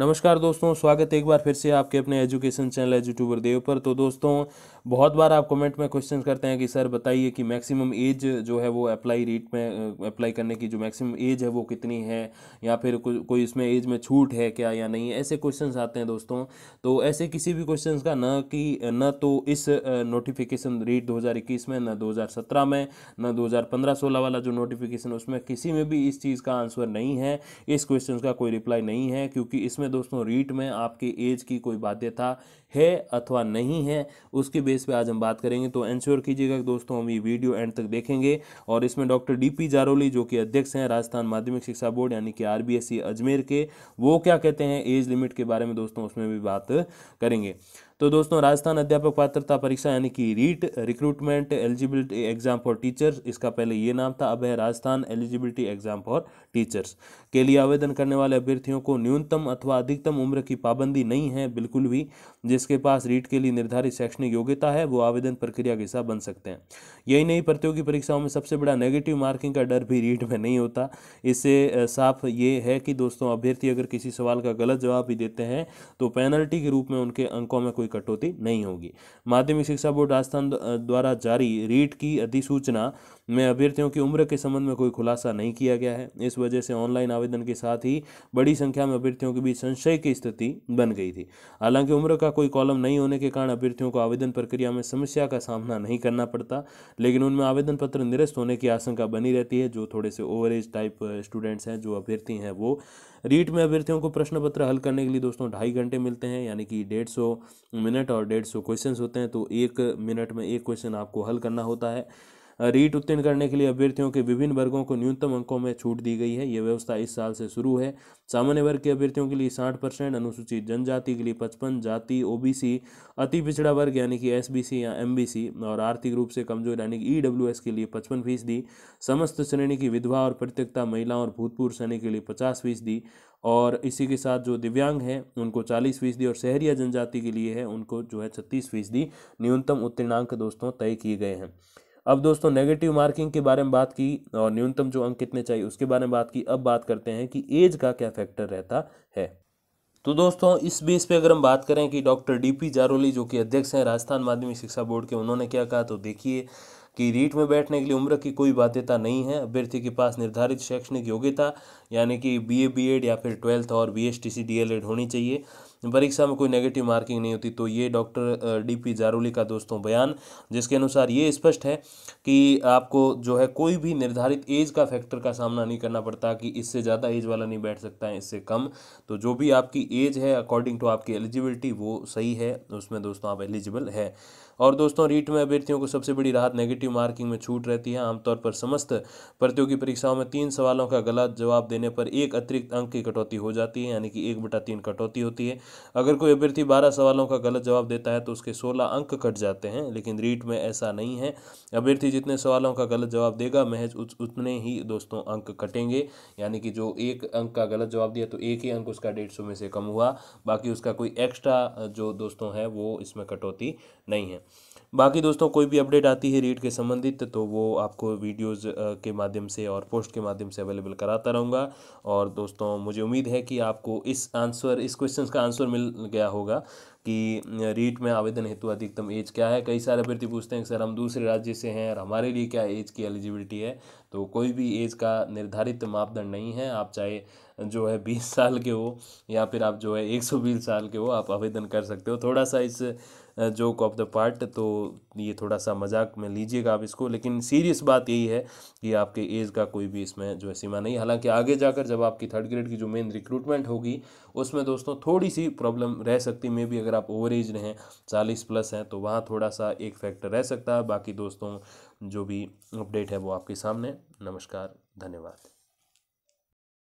नमस्कार दोस्तों स्वागत एक बार फिर से आपके अपने एजुकेशन चैनल यूट्यूबर देव पर तो दोस्तों बहुत बार आप कमेंट में क्वेश्चन करते हैं कि सर बताइए कि मैक्सिमम एज जो है वो अप्लाई रेट में अप्लाई करने की जो मैक्सिमम एज है वो कितनी है या फिर को, कोई इसमें एज में छूट है क्या या नहीं ऐसे क्वेश्चन आते हैं दोस्तों तो ऐसे किसी भी क्वेश्चन का न कि न तो इस नोटिफिकेशन रेट दो में न दो में न दो हज़ार वाला जो नोटिफिकेशन उसमें किसी में भी इस चीज़ का आंसर नहीं है इस क्वेश्चन का कोई रिप्लाई नहीं है क्योंकि इसमें में दोस्तों रीट में आपके एज की कोई बाध्यता है अथवा नहीं है उसके बेस पे आज हम बात करेंगे तो इंश्योर कीजिएगा दोस्तों हम ये वीडियो एंड तक देखेंगे और इसमें डॉक्टर डीपी जारोली जो कि अध्यक्ष हैं राजस्थान माध्यमिक शिक्षा बोर्ड यानी कि आरबीएसई अजमेर के वो क्या कहते हैं एज लिमिट के बारे में दोस्तों उसमें भी बात करेंगे तो दोस्तों राजस्थान अध्यापक पात्रता परीक्षा यानी कि REET recruitment eligibility exam for teachers इसका पहले ये नाम था अब है Rajasthan eligibility exam for teachers के लिए आवेदन करने वाले अभ्यर्थियों को न्यूनतम अथवा अधिकतम उम्र की पाबंदी नहीं है बिल्कुल भी जिसके पास रीट के लिए निर्धारित शैक्षणिक योग्यता है वो आवेदन प्रक्रिया के हिस्सा बन सकते हैं यही नहीं प्रतियोगी परीक्षाओं में सबसे बड़ा नेगेटिव मार्किंग का डर भी रीट में नहीं होता इससे साफ ये है कि दोस्तों अभ्यर्थी अगर किसी सवाल का गलत जवाब भी देते हैं तो पेनल्टी के रूप में उनके अंकों में कोई कोई कटौती नहीं होगी माध्यमिक शिक्षा बोर्ड राजस्थान द्वारा जारी रीट की अधिसूचना में अभ्यर्थियों की उम्र के संबंध में कोई खुलासा नहीं किया गया है इस वजह से ऑनलाइन आवेदन के साथ ही बड़ी संख्या में अभ्यर्थियों के बीच संशय की स्थिति बन गई थी हालांकि उम्र का कोई कॉलम नहीं होने के कारण अभ्यर्थियों को आवेदन प्रक्रिया में समस्या का सामना नहीं करना पड़ता लेकिन उनमें आवेदन पत्र निरस्त होने की आशंका बनी रहती है जो थोड़े से ओवर एज टाइप स्टूडेंट्स हैं जो अभ्यर्थी हैं वो रीट में अभ्यर्थियों को प्रश्न पत्र हल करने के लिए दोस्तों ढाई घंटे मिलते हैं यानी कि डेढ़ सौ मिनट और डेढ़ सौ क्वेश्चन होते हैं तो एक मिनट में एक क्वेश्चन आपको हल करना होता है रीट उत्तीर्ण करने के लिए अभ्यर्थियों के विभिन्न वर्गों को न्यूनतम अंकों में छूट दी गई है यह व्यवस्था इस साल से शुरू है सामान्य वर्ग के अभ्यर्थियों के लिए साठ परसेंट अनुसूचित जनजाति के लिए पचपन जाति ओबीसी अति पिछड़ा वर्ग यानी कि एसबीसी या एमबीसी और आर्थिक रूप से कमजोर यानी कि ईडब्ल्यूएस के लिए पचपन फीसदी समस्त श्रेणी की विधवा और प्रत्यक्षता महिलाओं और भूतपूर्व श्रेणी के लिए पचास फीसदी और इसी के साथ जो दिव्यांग हैं उनको चालीस फीसदी और शहरिया जनजाति के लिए है उनको जो है छत्तीस फीसदी न्यूनतम उत्तीर्णांक दोस्तों तय किए गए हैं अब दोस्तों नेगेटिव मार्किंग के बारे में बात की और न्यूनतम जो अंक कितने चाहिए उसके बारे में बात की अब बात करते हैं कि एज का क्या फैक्टर रहता है तो दोस्तों इस बेस पे अगर हम बात करें कि डॉक्टर डीपी जारोली जो कि अध्यक्ष हैं राजस्थान माध्यमिक शिक्षा बोर्ड के उन्होंने क्या कहा तो देखिए कि रीट में बैठने के लिए उम्र की कोई बाध्यता नहीं है अभ्यर्थी के पास निर्धारित शैक्षणिक योग्यता यानी कि बीए बीएड या फिर ट्वेल्थ और बीएसटीसी डीएलएड होनी चाहिए परीक्षा में कोई नेगेटिव मार्किंग नहीं होती तो ये डॉक्टर डी पी जारूली का दोस्तों बयान जिसके अनुसार ये स्पष्ट है कि आपको जो है कोई भी निर्धारित एज का फैक्टर का सामना नहीं करना पड़ता कि इससे ज़्यादा एज वाला नहीं बैठ सकता है इससे कम तो जो भी आपकी एज है अकॉर्डिंग टू आपकी एलिजिबिलिटी वो सही है उसमें दोस्तों आप एलिजिबल है और दोस्तों रीट में अभ्यर्थियों को सबसे बड़ी राहत नेगेटिव मार्किंग में छूट रहती है आमतौर पर समस्त प्रतियोगी परीक्षाओं में तीन सवालों का गलत जवाब देने पर एक अतिरिक्त अंक की कटौती हो जाती है यानी कि एक बटा तीन कटौती होती है अगर कोई अभ्यर्थी बारह सवालों का गलत जवाब देता है तो उसके सोलह अंक कट जाते हैं लेकिन रीट में ऐसा नहीं है अभ्यर्थी जितने सवालों का गलत जवाब देगा महज उतने ही दोस्तों अंक कटेंगे यानी कि जो एक अंक का गलत जवाब दिया तो एक ही अंक उसका डेढ़ सौ में से कम हुआ बाकी उसका कोई एक्स्ट्रा जो दोस्तों है वो इसमें कटौती नहीं है बाकी दोस्तों कोई भी अपडेट आती है रीट के संबंधित तो वो आपको वीडियोस के माध्यम से और पोस्ट के माध्यम से अवेलेबल कराता रहूँगा और दोस्तों मुझे उम्मीद है कि आपको इस आंसर इस क्वेश्चन का आंसर आंसर मिल गया होगा कि रीट में आवेदन हेतु अधिकतम एज क्या है कई सारे अभ्यर्थी पूछते हैं कि सर हम दूसरे राज्य से हैं और हमारे लिए क्या एज की एलिजिबिलिटी है तो कोई भी एज का निर्धारित मापदंड नहीं है आप चाहे जो है बीस साल के हो या फिर आप जो है एक सौ बीस साल के हो आप आवेदन कर सकते हो थोड़ा सा इस जोक ऑफ द पार्ट तो ये थोड़ा सा मजाक में लीजिएगा आप इसको लेकिन सीरियस बात यही है कि आपके एज का कोई भी इसमें जो है सीमा नहीं हालांकि आगे जाकर जब आपकी थर्ड ग्रेड की जो मेन रिक्रूटमेंट होगी उसमें दोस्तों थोड़ी सी प्रॉब्लम रह सकती मे भी अगर आप ओवर एज हैं चालीस प्लस हैं तो वहाँ थोड़ा सा एक फैक्टर रह सकता है बाकी दोस्तों जो भी अपडेट है वो आपके सामने नमस्कार धन्यवाद